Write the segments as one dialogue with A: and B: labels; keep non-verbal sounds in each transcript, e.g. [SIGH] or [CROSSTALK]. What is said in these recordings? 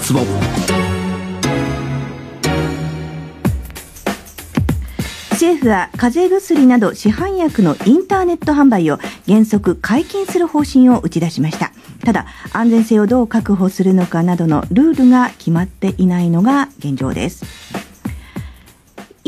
A: ツボ。政府は風邪薬など市販薬のインターネット販売を原則解禁する方針を打ち出しましたただ安全性をどう確保するのかなどのルールが決まっていないのが現状です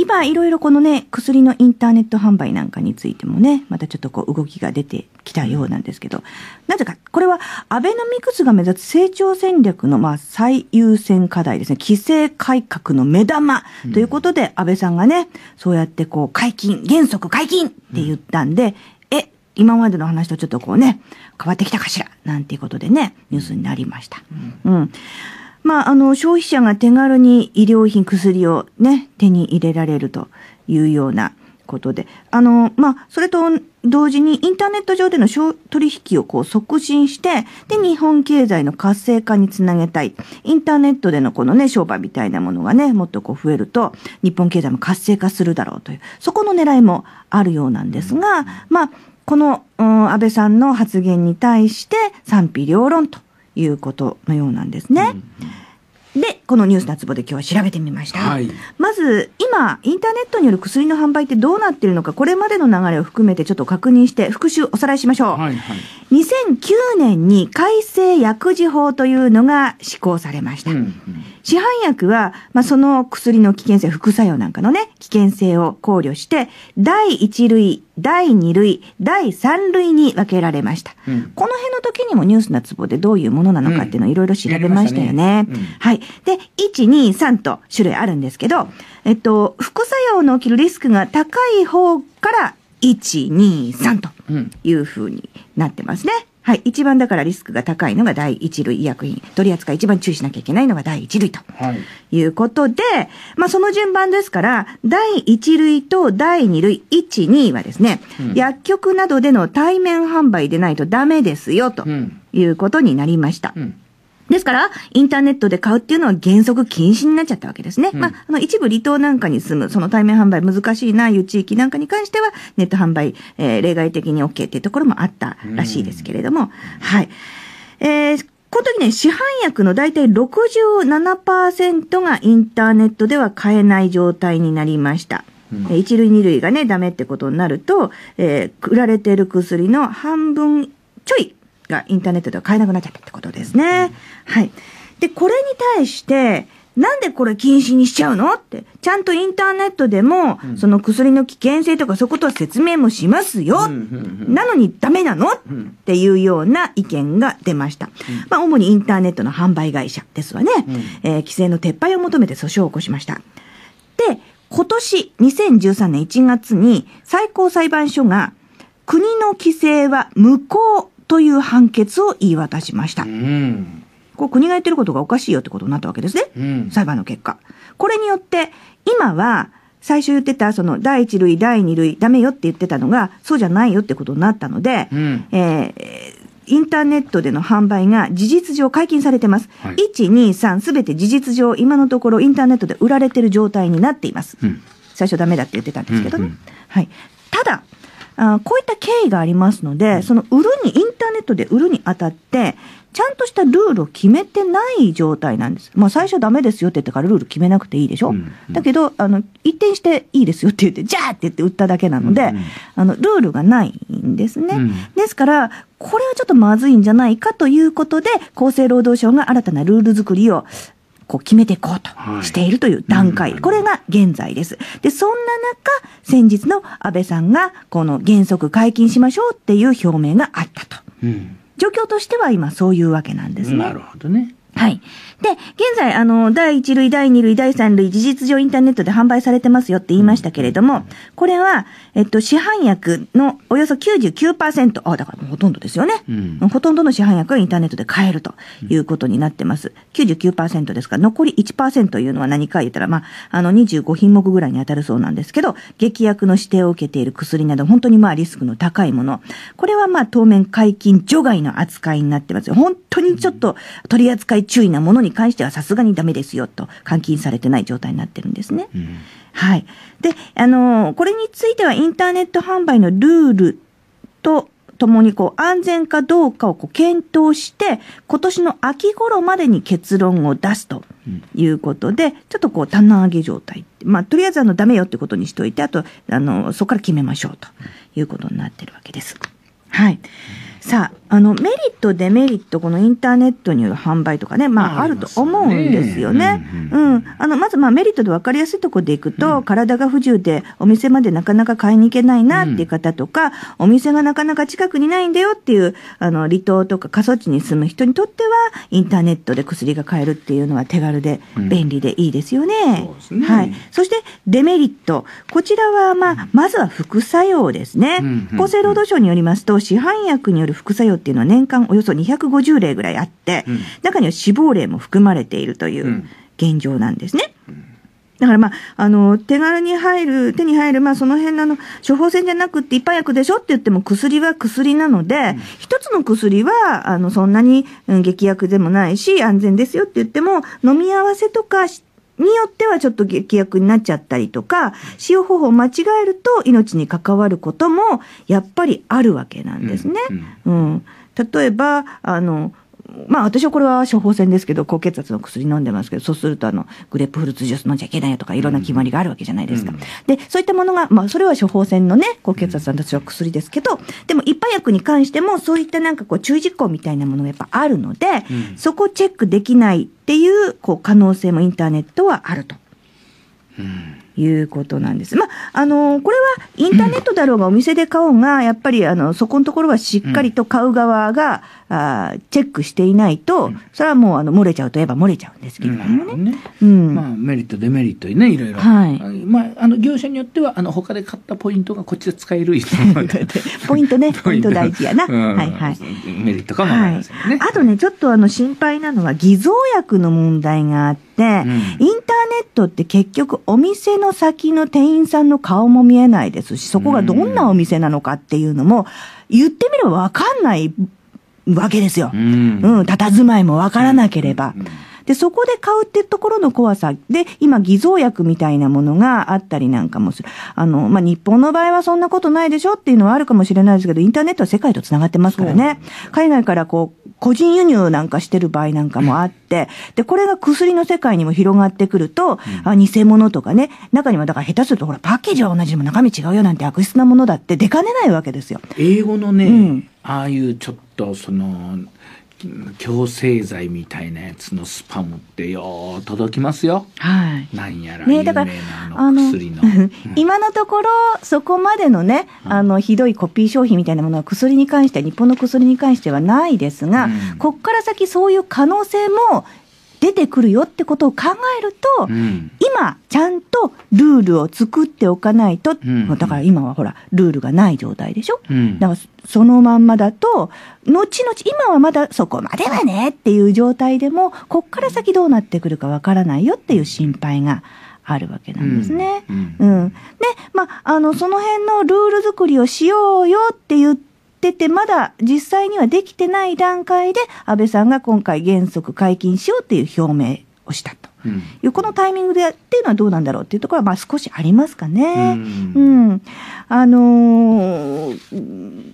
A: 今いろいろこのね、薬のインターネット販売なんかについてもね、またちょっとこう動きが出てきたようなんですけど、なぜか、これはアベノミクスが目指す成長戦略のまあ最優先課題ですね、規制改革の目玉ということで、安倍さんがね、そうやってこう解禁、原則解禁って言ったんで、うん、え、今までの話とちょっとこうね、変わってきたかしら、なんていうことでね、ニュースになりました。うん、うんまあ、あの、消費者が手軽に医療品、薬をね、手に入れられるというようなことで、あの、まあ、それと同時にインターネット上での取引をこう促進して、で、日本経済の活性化につなげたい。インターネットでのこのね、商売みたいなものがね、もっとこう増えると、日本経済も活性化するだろうという、そこの狙いもあるようなんですが、まあ、この、うん、安倍さんの発言に対して賛否両論ということのようなんですね。で、このニュースなつぼで今日は調べてみました。はい、まず、今、インターネットによる薬の販売ってどうなってるのか、これまでの流れを含めてちょっと確認して、復習おさらいしましょう。はいはい、2009年に改正薬事法というのが施行されました。うんうん市販薬は、まあ、その薬の危険性、副作用なんかのね、危険性を考慮して、第1類、第2類、第3類に分けられました。うん、この辺の時にもニュースなツボでどういうものなのかっていうのをいろいろ調べましたよね。うんねうん、はい。で、1、2、3と種類あるんですけど、えっと、副作用の起きるリスクが高い方から、1、2、3というふうになってますね。はい、一番だからリスクが高いのが第一類医薬品。取り扱い一番注意しなきゃいけないのが第一類と。はい。いうことで、まあ、その順番ですから、第一類と第二類、一、二はですね、うん、薬局などでの対面販売でないとダメですよ、ということになりました。うん、うんですから、インターネットで買うっていうのは原則禁止になっちゃったわけですね。うん、まあ、あの、一部離島なんかに住む、その対面販売難しいな、いう地域なんかに関しては、ネット販売、えー、例外的に OK っていうところもあったらしいですけれども、うん、はい。えー、この時ね、市販薬の大体67%がインターネットでは買えない状態になりました。うん、一類二類がね、ダメってことになると、えー、売られている薬の半分ちょいがインターネットでは買えなくなっちゃったってことですね。はい。で、これに対して、なんでこれ禁止にしちゃうのって、ちゃんとインターネットでも、その薬の危険性とかそことは説明もしますよ、うんなのにダメなの、っていうような意見が出ました。まあ、主にインターネットの販売会社ですわね、えー、規制の撤廃を求めて訴訟を起こしました。で、今年2013年1月に最高裁判所が国の規制は無効という判決を言い渡しました。うんこう国が言ってることがおかしいよってことになったわけですね。うん、裁判の結果。これによって、今は、最初言ってた、その、第一類、第二類、ダメよって言ってたのが、そうじゃないよってことになったので、うん、えー、インターネットでの販売が事実上解禁されてます。はい、1、2、3、すべて事実上、今のところインターネットで売られてる状態になっています。うん、最初ダメだって言ってたんですけどね。うんうん、はい。ただ、あこういった経緯がありますので、その売るに、インターネットで売るにあたって、ちゃんとしたルールを決めてない状態なんです。まあ、最初ダメですよって言ってからルール決めなくていいでしょ。うんうん、だけど、あの、一転していいですよって言って、じゃあって言って売っただけなので、うんうん、あの、ルールがないんですね。うん、ですから、これはちょっとまずいんじゃないかということで、厚生労働省が新たなルール作りを、こう決めていこうとしているという段階、はい、これが現在です。で、そんな中、先日の安倍さんが、この原則解禁しましょうっていう表明があったと。うん、状況としては今そういうわけなんですね。なるほどね。はい。で、現在、あの、第1類、第2類、第3類、事実上インターネットで販売されてますよって言いましたけれども、これは、えっと、市販薬のおよそ99%、あ、だからほとんどですよね。うん、ほとんどの市販薬はインターネットで買えるということになってます。99%ですから、残り1%というのは何か言ったら、まあ、あの、25品目ぐらいに当たるそうなんですけど、劇薬の指定を受けている薬など、本当にまあ、リスクの高いもの。これはまあ、当面解禁除外の扱いになってますよ。本当にちょっと取り扱い注意なものに関してはさすがにダメですよと監禁されてない状態になってるんですね。うん、はい。で、あのー、これについてはインターネット販売のルールとともにこう安全かどうかをこう検討して、今年の秋頃までに結論を出すということで、うん、ちょっとこう棚上げ状態。まあ、とりあえずあのダメよってことにしておいて、あと、あの、そこから決めましょうということになってるわけです。はい。うんさあ、あの、メリット、デメリット、このインターネットによる販売とかね、まあ、あると思うんですよね。うん、うん、あの、まず、まあ、メリットで分かりやすいところでいくと、うん、体が不自由で、お店までなかなか買いに行けないなっていう方とか、うん、お店がなかなか近くにないんだよっていう、あの、離島とか過疎地に住む人にとっては、インターネットで薬が買えるっていうのは手軽で、便利でいいですよね。ねはい。そして、デメリット。こちらは、まあ、まずは副作用ですね。厚生労働省によりますと、市販薬によるる副作用っていうのは年間およそ250例ぐらいあって、うん、中には死亡例も含まれているという現状なんですね。うんうんだからまあ、あの、手軽に入る、手に入る、まあその辺のあの、処方箋じゃなくって一般薬でしょって言っても薬は薬なので、一、うん、つの薬は、あの、そんなに、うん、劇薬でもないし、安全ですよって言っても、飲み合わせとかしによってはちょっと劇薬になっちゃったりとか、使用方法を間違えると命に関わることもやっぱりあるわけなんですね。うん、うんうん、例えば、あの、まあ私はこれは処方箋ですけど、高血圧の薬飲んでますけど、そうするとあの、グレープフルーツジュース飲んじゃいけないとか、いろんな決まりがあるわけじゃないですか。うん、で、そういったものが、まあそれは処方箋のね、高血圧の私は薬ですけど、でも一般薬に関しても、そういったなんかこう注意事項みたいなものがやっぱあるので、うん、そこをチェックできないっていう、こう可能性もインターネットはあると。うんいうことなんです。まあ、あのこれはインターネットだろうがお店で買おうが、やっぱりあの、そこのところはしっかりと買う側が、うん、あチェックしていないと、それはもうあの、漏れちゃうといえば漏れちゃうんですけれどもね。うん、ねまあ、メリット、デメリットね、いろいろ。はい。まあ、あの、業者によっては、あの、他で買ったポイントがこっちで使える [LAUGHS] ポイントね、ポイント大事やな。うん、はいはい。メリットかもあね、はい。あとね、ちょっとあの、心配なのは偽造薬の問題があって、うん、インターネットトって結局お店の先の店員さんの顔も見えないですし、そこがどんなお店なのかっていうのも、言ってみればわかんないわけですよ。うん、佇まいもわからなければ。うんうんで、そこで買うってところの怖さで、今偽造薬みたいなものがあったりなんかもする。あの、まあ、日本の場合はそんなことないでしょっていうのはあるかもしれないですけど、インターネットは世界と繋がってますからね。海外からこう、個人輸入なんかしてる場合なんかもあって、で、これが薬の世界にも広がってくると、あ偽物とかね、中にはだから下手するとほら、パッケージは同じでも中身違うよなんて悪質なものだって出かねないわけですよ。英語のね、うん、ああいうちょっとその、強制罪みたいなやつのスパムってよう届きますよ。はい。なんやら有名なあの薬の。ね、の [LAUGHS] 今のところそこまでのね、あのひどいコピー商品みたいなものは薬に関して日本の薬に関してはないですが、うん、こっから先そういう可能性も出てくるよってことを考えると、うん、今ちゃんとルールを作っておかないと、うんだから今はほら、ルールがない状態でしょ、うん、だからそのまんまだと、後々、今はまだそこまではねっていう状態でも、こっから先どうなってくるかわからないよっていう心配が。あるわけなんですね。うん。うん、うん、で、まあ、あの、その辺のルール作りをしようよって言ってて、まだ実際にはできてない段階で、安倍さんが今回原則解禁しようっていう表明をしたと。うん、横のタイミングでっていうのはどうなんだろうっていうところはまあ少しありますかね。うん、うん、あのー、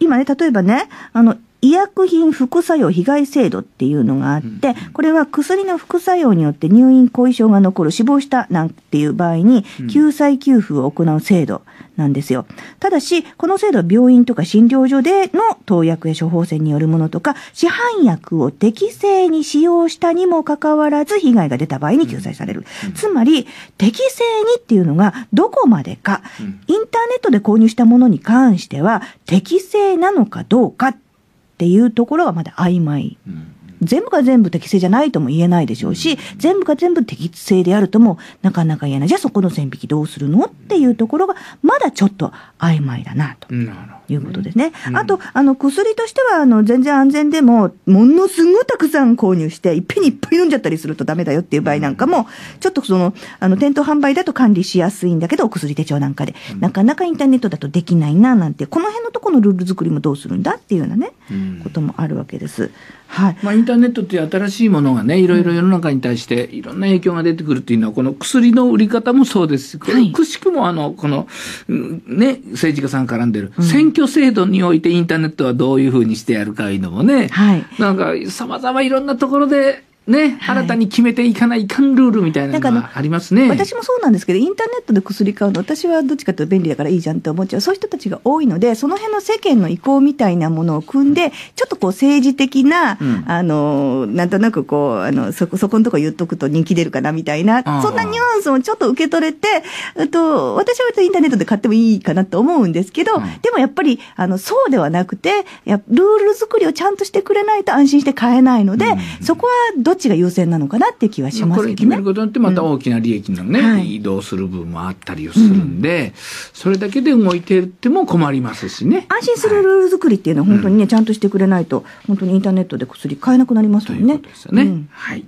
A: 今ね例えばねあの医薬品副作用被害制度っていうのがあって、これは薬の副作用によって入院後遺症が残る死亡したなんていう場合に、救済給付を行う制度なんですよ。ただし、この制度は病院とか診療所での投薬や処方箋によるものとか、市販薬を適正に使用したにもかかわらず被害が出た場合に救済される。つまり、適正にっていうのがどこまでか、インターネットで購入したものに関しては適正なのかどうかっていうところがまだ曖昧全部が全部適正じゃないとも言えないでしょうし、全部が全部適正であるともなかなか言えない。じゃあそこの線引きどうするのっていうところが、まだちょっと曖昧だな、ということですね。あと、あの、薬としては、あの、全然安全でも、ものすごいたくさん購入して、いっぺんにいっぱい飲んじゃったりするとダメだよっていう場合なんかも、ちょっとその、あの、店頭販売だと管理しやすいんだけど、お薬手帳なんかで、なかなかインターネットだとできないな、なんて、この辺のところのルール作りもどうするんだっていうようなね、こともあるわけです。はい、まあ、インターネットっていう新しいものがねいろいろ世の中に対していろんな影響が出てくるっていうのはこの薬の売り方もそうですこはい、くしくもあのこの、ね、政治家さん絡んでる、選挙制度においてインターネットはどういうふうにしてやるかいうのもね、はい、なんかさまざまいろんなところでね、新たに決めていかないかんルールみたいなのがありますね、はい、私もそうなんですけどインターネットで薬買うの私はどっちかというと便利だからいいじゃんって思っちゃうそういう人たちが多いのでその辺の世間の意向みたいなものを組んでちょっとこう政治的な、うん、あのなんとなくこうあのそこそこのとこ言っとくと人気出るかなみたいなそんなニュアンスもちょっと受け取れてと私はインターネットで買ってもいいかなと思うんですけど、うん、でもやっぱりあのそうではなくてやルール作りをちゃんとしてくれないと安心して買えないので、うん、そこはどどっちが優先なのかなっていう気はしますけどね。これ決めることによってまた大きな利益のね、うんはい、移動する分もあったりするんで、それだけで動いてても困りますしね。安心するルール作りっていうのは本当にね、ちゃんとしてくれないと、本当にインターネットで薬買えなくなりますもんね。ということですよね。はい。